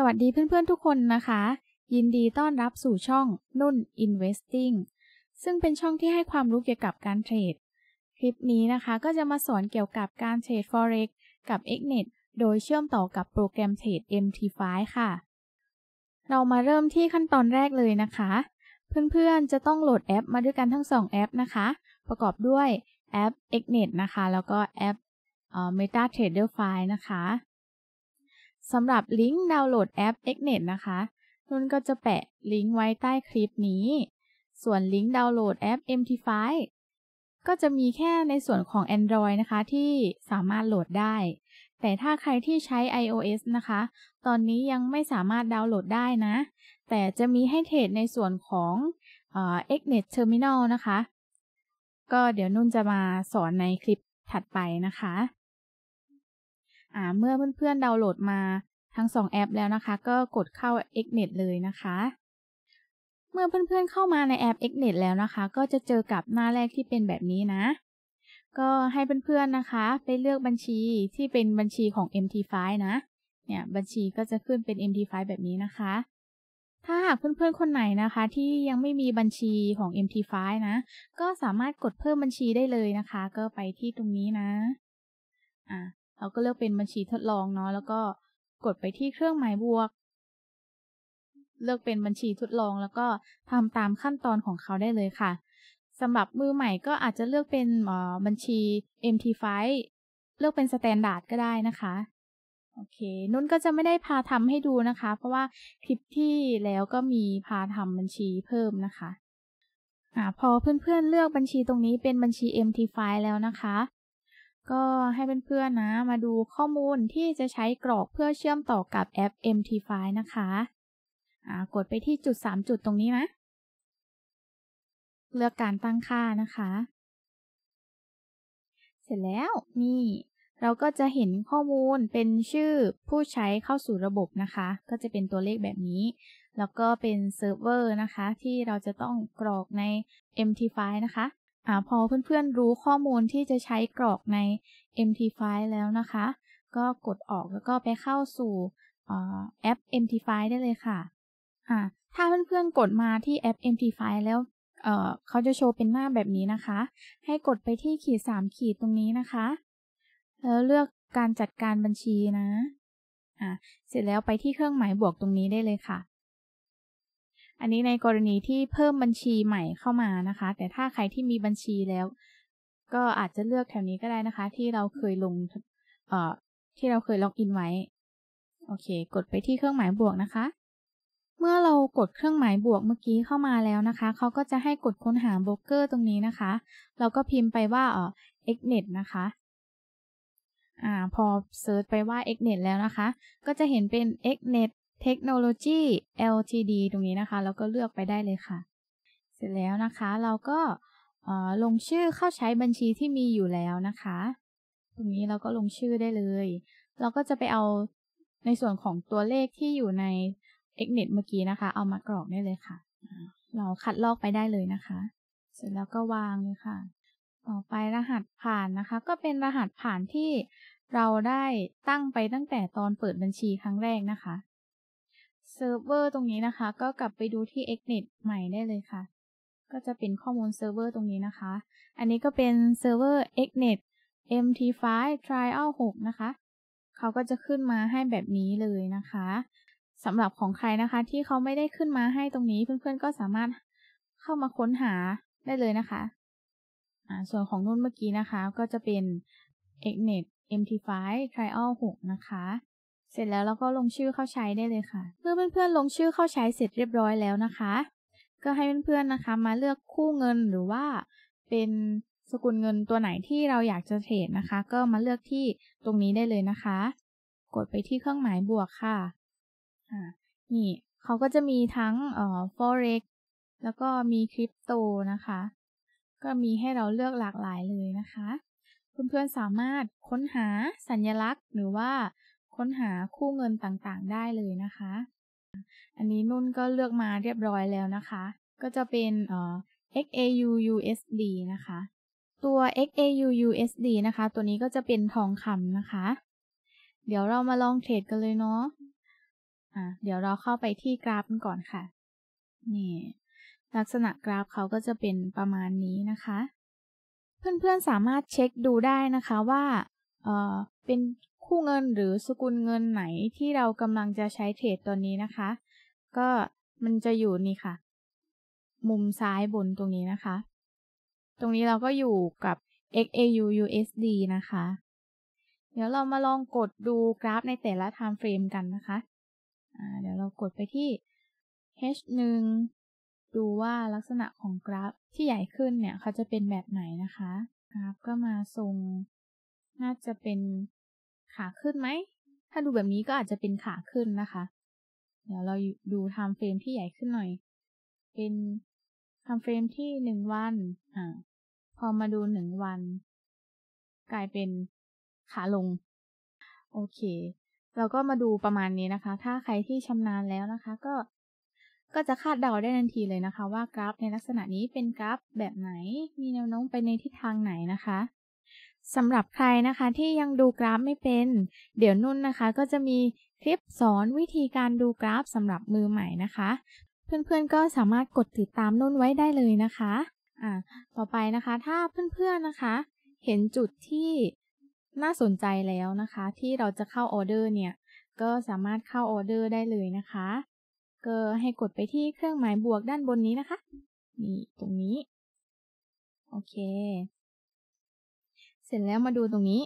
สวัสดีเพื่อน ๆ ทุกคนนะคะ ยินดีต้อนรับสู่ช่องนุ่น Investing ซึ่งเป็นช่องที่ให้ความรู้เกี่ยวกับการเทรด คลิปนี้นะคะก็จะมาสอนเกี่ยวกับการเทรด Forex กับ Xnet โดยเชื่อมต่อกับโปรแกรมเทรด MT5 ค่ะ เรามาเริ่มที่ขั้นตอนแรกเลยนะคะ เพื่อน ๆ จะต้องโหลดแอปมาด้วยกันทั้ง 2 แอปนะคะ ประกอบด้วยแอป Xnet นะคะ แล้วก็แอป MetaTrader 5 นะคะสำหรับลิงก์ดาวน์โหลดแอป XNet นะคะ นุ่นก็จะแปะลิงก์ไว้ใต้คลิปนี้ ส่วนลิงก์ดาวน์โหลดแอป MT5 ก็จะมีแค่ในส่วนของ Android นะคะที่สามารถโหลดได้ แต่ถ้าใครที่ใช้ iOS นะคะ ตอนนี้ยังไม่สามารถดาวน์โหลดได้นะ แต่จะมีให้เทรดในส่วนของเอ็กเน็ตเทอร์มินอลนะคะ ก็เดี๋ยวนุ่นจะมาสอนในคลิปถัดไปนะคะ่าเมื่อเพื่อนๆดาวน์โหลดมาทั้ง2แอปแล้วนะคะ ก็กดเข้า Xnet เลยนะคะ เมื่อเพื่อน ๆ เข้ามาในแอป Xnet แล้วนะคะ ก็จะเจอกับหน้าแรกที่เป็นแบบนี้นะ ก็ให้เพื่อน ๆ นะคะ ไปเลือกบัญชีที่เป็นบัญชีของ MT5 นะ เนี่ยบัญชีก็จะขึ้นเป็น MT5 แบบนี้นะคะ ถ้าหากเพื่อนๆคนไหนนะคะ ที่ยังไม่มีบัญชีของ MT5 นะ ก็สามารถกดเพิ่มบัญชีได้เลยนะคะ ก็ไปที่ตรงนี้นะ อ่าเราก็เลือกเป็นบัญชีทดลองเนาะแล้วก็กดไปที่เครื่องหมายบวก เลือกเป็นบัญชีทดลองแล้วก็ทำตามขั้นตอนของเขาได้เลยค่ะสำหรับมือใหม่ก็อาจจะเลือกเป็นบัญชี MT5 เลือกเป็นสแตนดาร์ดก็ได้นะคะโอเค นุ่นก็จะไม่ได้พาทำให้ดูนะคะ เพราะว่าคลิปที่แล้วก็มีพาทำบัญชีเพิ่มนะคะอ่า พอเพื่อนๆเเลือกบัญชีตรงนี้เป็นบัญชี MT5 แล้วนะคะก็ให้เพื่อนๆนะ มาดูข้อมูลที่จะใช้กรอกเพื่อเชื่อมต่อกับแอป MT5 นะคะ กดไปที่จุด 3 จุดตรงนี้นะ เลือกการตั้งค่านะคะ เสร็จแล้ว นี่ เราก็จะเห็นข้อมูลเป็นชื่อผู้ใช้เข้าสู่ระบบนะคะ ก็จะเป็นตัวเลขแบบนี้ แล้วก็เป็นเซิร์ฟเวอร์นะคะ ที่เราจะต้องกรอกใน MT5 นะคะอาพอเพื่อนๆรู้ข้อมูลที่จะใช้กรอกใน MT5 แล้วนะคะ ก็กดออกแล้วก็ไปเข้าสู่แอป MT5 ได้เลยค่ะอ่าถ้าเพื่อนๆกดมาที่แอป MT5 แล้วเเขาจะโชว์เป็นหน้าแบบนี้นะคะ ให้กดไปที่ขีด 3 ขีดตรงนี้นะคะ แล้วเลือกการจัดการบัญชีนะอ่าเสร็จแล้วไปที่เครื่องหมายบวกตรงนี้ได้เลยค่ะอันนี้ในกรณีที่เพิ่มบัญชีใหม่เข้ามานะคะ แต่ถ้าใครที่มีบัญชีแล้ว ก็อาจจะเลือกแถวนี้ก็ได้นะคะ ที่เราเคยลงเอ่อที่เราเคยล็อกอินไว้โอเค กดไปที่เครื่องหมายบวกนะคะ เมื่อเรากดเครื่องหมายบวกเมื่อกี้เข้ามาแล้วนะคะ เขาก็จะให้กดค้นหาโบรกเกอร์ตรงนี้นะคะ เราก็พิมพ์ไปว่าเอ็กเน็ตนะคะอ่าพอเซิร์ชไปว่า xnet แล้วนะคะ ก็จะเห็นเป็น xnet เทคโนโลยี LTD ตรงนี้นะคะ แล้วก็เลือกไปได้เลยค่ะ เสร็จแล้วนะคะ เราก็ลงชื่อเข้าใช้บัญชีที่มีอยู่แล้วนะคะ ตรงนี้เราก็ลงชื่อได้เลย เราก็จะไปเอาในส่วนของตัวเลขที่อยู่ใน EXNET เมื่อกี้นะคะ เอามากรอกได้เลยค่ะ เราคัดลอกไปได้เลยนะคะ เสร็จแล้วก็วางเลยค่ะ ต่อไปรหัสผ่านนะคะ ก็เป็นรหัสผ่านที่เราได้ตั้งไปตั้งแต่ตอนเปิดบัญชีครั้งแรกนะคะเซิร์ฟเวอร์ตรงนี้นะคะ ก็กลับไปดูที่ Xnet ใหม่ได้เลยค่ะ ก็จะเป็นข้อมูลเซิร์ฟเวอร์ตรงนี้นะคะ อันนี้ก็เป็นเซิร์ฟเวอร์ Xnet MT5 Trial 6นะคะ เขาก็จะขึ้นมาให้แบบนี้เลยนะคะสำหรับของใครนะคะ ที่เขาไม่ได้ขึ้นมาให้ตรงนี้เพื่อนๆก็สามารถเข้ามาค้นหาได้เลยนะคะส่วนของนุ่นเมื่อกี้นะคะ ก็จะเป็น Xnet MT5 Trial 6นะคะเสร็จแล้วเราก็ลงชื่อเข้าใช้ได้เลยค่ะเมื่อเพื่อนๆลงชื่อเข้าใช้เสร็จเรียบร้อยแล้วนะคะ ก็ให้เพื่อนๆนะคะมาเลือกคู่เงินหรือว่าเป็นสกุลเงินตัวไหนที่เราอยากจะเทรดนะคะ ก็มาเลือกที่ตรงนี้ได้เลยนะคะ กดไปที่เครื่องหมายบวกค่ะะนี่เขาก็จะมีทั้งเอ่อ forex แล้วก็มีคริปโตนะคะ ก็มีให้เราเลือกหลากหลายเลยนะคะ เพื่อนๆสามารถค้นหาสัญญลักษณ์หรือว่าค้นหาคู่เงินต่างๆได้เลยนะคะ อันนี้นุ่นก็เลือกมาเรียบร้อยแล้วนะคะ ก็จะเป็นเอ่อ XAU USD นะคะ ตัว XAU USD นะคะ ตัวนี้ก็จะเป็นทองคำนะคะ เดี๋ยวเรามาลองเทรดกันเลยเนาะอ่ะเดี๋ยวเราเข้าไปที่กราฟกันก่อนค่ะ นี่ลักษณะกราฟเขาก็จะเป็นประมาณนี้นะคะ เพื่อน ๆ สามารถเช็คดูได้นะคะว่าเออเป็นคู่เงินหรือสกุลเงินไหนที่เรากำลังจะใช้ เทรดตอนนี้นะคะ ก็มันจะอยู่นี่ค่ะ มุมซ้ายบนตรงนี้นะคะ ตรงนี้เราก็อยู่กับ XAU USD นะคะ เดี๋ยวเรามาลองกดดูกราฟในแต่ละ time frame กันนะคะ เดี๋ยวเรากดไปที่ H1 ดูว่าลักษณะของกราฟที่ใหญ่ขึ้นเนี่ยเขาจะเป็นแบบไหนนะคะกราฟก็มาทรงน่าจะเป็นขาขึ้นไหม ถ้าดูแบบนี้ก็อาจจะเป็นขาขึ้นนะคะ เดี๋ยวเราดูไทม์เฟรมที่ใหญ่ขึ้นหน่อย เป็นไทม์เฟรมที่หนึ่งวันอ่าพอมาดูหนึ่งวัน กลายเป็นขาลง โอเค เราก็มาดูประมาณนี้นะคะ ถ้าใครที่ชำนาญแล้วนะคะ ก็ก็จะคาดเดาได้ทันทีเลยนะคะ ว่ากราฟในลักษณะนี้เป็นกราฟแบบไหน มีแนวโน้มไปในทิศทางไหนนะคะสำหรับใครนะคะที่ยังดูกราฟไม่เป็นเดี๋ยวนุ่นนะคะก็จะมีคลิปสอนวิธีการดูกราฟสำหรับมือใหม่นะคะ เพื่อนๆก็สามารถกดติดตามนุ่นไว้ได้เลยนะคะอ่าต่อไปนะคะถ้าเพื่อนๆนะคะ เห็นจุดที่น่าสนใจแล้วนะคะ ที่เราจะเข้าออเดอร์เนี่ย ก็สามารถเข้าออเดอร์ได้เลยนะคะ ก็ให้กดไปที่เครื่องหมายบวกด้านบนนี้นะคะ นี่ตรงนี้ โอเคเสร็จแล้วมาดูตรงนี้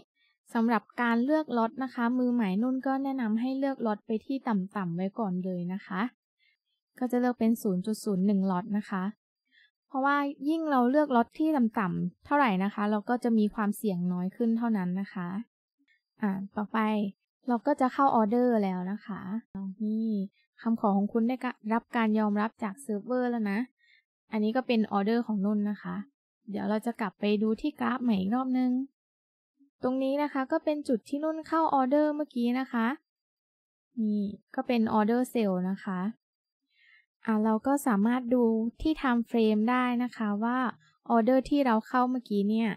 สำหรับการเลือกล็อตนะคะ มือใหม่นุ่นก็แนะนำให้เลือกล็อตไปที่ต่ำๆไว้ก่อนเลยนะคะ ก็จะเลือกเป็น 0.01ล็อตนะคะ เพราะว่ายิ่งเราเลือกล็อตที่ต่ำๆเท่าไหร่นะคะ เราก็จะมีความเสี่ยงน้อยขึ้นเท่านั้นนะคะอ่าต่อไปเราก็จะเข้าออเดอร์แล้วนะคะนี่คำขอของคุณได้รับการยอมรับจากเซิร์ฟเวอร์แล้วนะ อันนี้ก็เป็นออเดอร์ของนุ่นนะคะ เดี๋ยวเราจะกลับไปดูที่กราฟใหม่อีกรอบนึงตรงนี้นะคะ ก็เป็นจุดที่นุ่นเข้าออเดอร์เมื่อกี้นะคะ นี่ก็เป็นออเดอร์เซลล์นะคะอ่าเราก็สามารถดูที่ไทม์เฟรมได้นะคะว่าออเดอร์ที่เราเข้าเมื่อกี้เนี่ย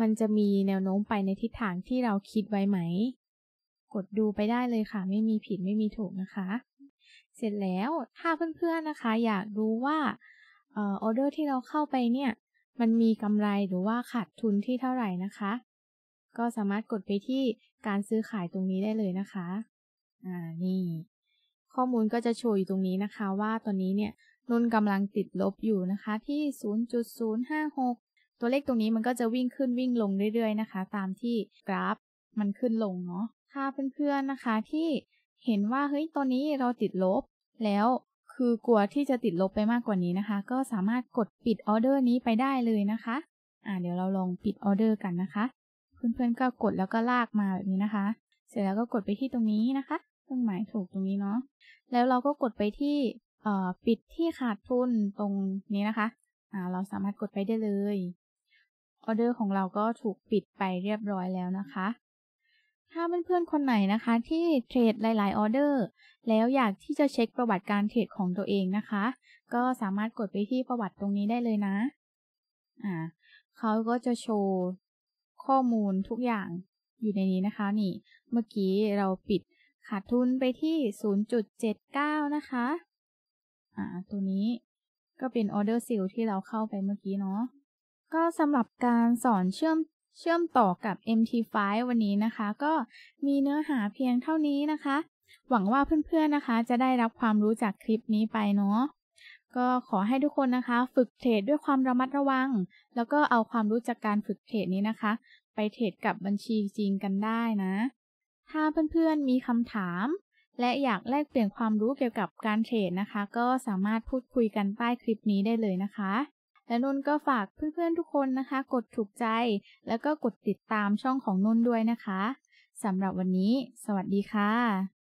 มันจะมีแนวโน้มไปในทิศทางที่เราคิดไว้ไหม กดดูไปได้เลยค่ะ ไม่มีผิดไม่มีถูกนะคะ เสร็จแล้วถ้าเพื่อนๆนะคะ อยากรู้ว่าออเดอร์ที่เราเข้าไปเนี่ยมันมีกำไรหรือว่าขาดทุนที่เท่าไหร่นะคะก็สามารถกดไปที่การซื้อขายตรงนี้ได้เลยนะคะอ่านี่ ข้อมูลก็จะโชว์อยู่ตรงนี้นะคะ ว่าตอนนี้เนี่ยนุนกำลังติดลบอยู่นะคะ ที่ 0.056 ตัวเลขตรงนี้มันก็จะวิ่งขึ้นวิ่งลงเรื่อยๆนะคะ ตามที่กราฟมันขึ้นลงเนาะ ถ้าเพื่อนๆนะคะ ที่เห็นว่าเฮ้ยตอนนี้เราติดลบ แล้วคือกลัวที่จะติดลบไปมากกว่านี้นะคะ ก็สามารถกดปิดออเดอร์นี้ไปได้เลยนะคะ อ่าเดี๋ยวเราลองปิดออเดอร์กันนะคะเพื่อนๆก็กดแล้วก็ลากมาแบบนี้นะคะ เสร็จแล้วก็กดไปที่ตรงนี้นะคะเครื่องหมายถูกตรงนี้เนาะแล้วเราก็กดไปที่ปิดที่ขาดทุนตรงนี้นะคะาเราสามารถกดไปได้เลยออเดอร์ของเราก็ถูกปิดไปเรียบร้อยแล้วนะคะ ถ้าเพื่อนๆ คนไหนนะคะที่เทรดหลายๆออเดอร์แล้วอยากที่จะเช็คประวัติการเทรดของตัวเองนะคะ ก็สามารถกดไปที่ประวัติตรงนี้ได้เลยนะ อ่าเขาก็จะโชว์ข้อมูลทุกอย่างอยู่ในนี้นะคะ นี่เมื่อกี้เราปิดขาดทุนไปที่ 0.79 นะคะ อ่าตัวนี้ก็เป็นออเดอร์ซิลที่เราเข้าไปเมื่อกี้เนาะก็สำหรับการสอนเชื่อมเชื่อมต่อกับ MT5 วันนี้นะคะ ก็มีเนื้อหาเพียงเท่านี้นะคะ หวังว่าเพื่อนๆนะคะ จะได้รับความรู้จากคลิปนี้ไปเนาะก็ขอให้ทุกคนนะคะ ฝึกเทรดด้วยความระมัดระวัง แล้วก็เอาความรู้จากการฝึกเทรดนี้นะคะ ไปเทรดกับบัญชีจริงกันได้นะ ถ้าเพื่อนๆมีคำถาม และอยากแลกเปลี่ยนความรู้เกี่ยวกับการเทรดนะคะ ก็สามารถพูดคุยกันใต้คลิปนี้ได้เลยนะคะ และนุ่นก็ฝากเพื่อนๆทุกคนนะคะ กดถูกใจ แล้วก็กดติดตามช่องของนุ่นด้วยนะคะสำหรับวันนี้ สวัสดีค่ะ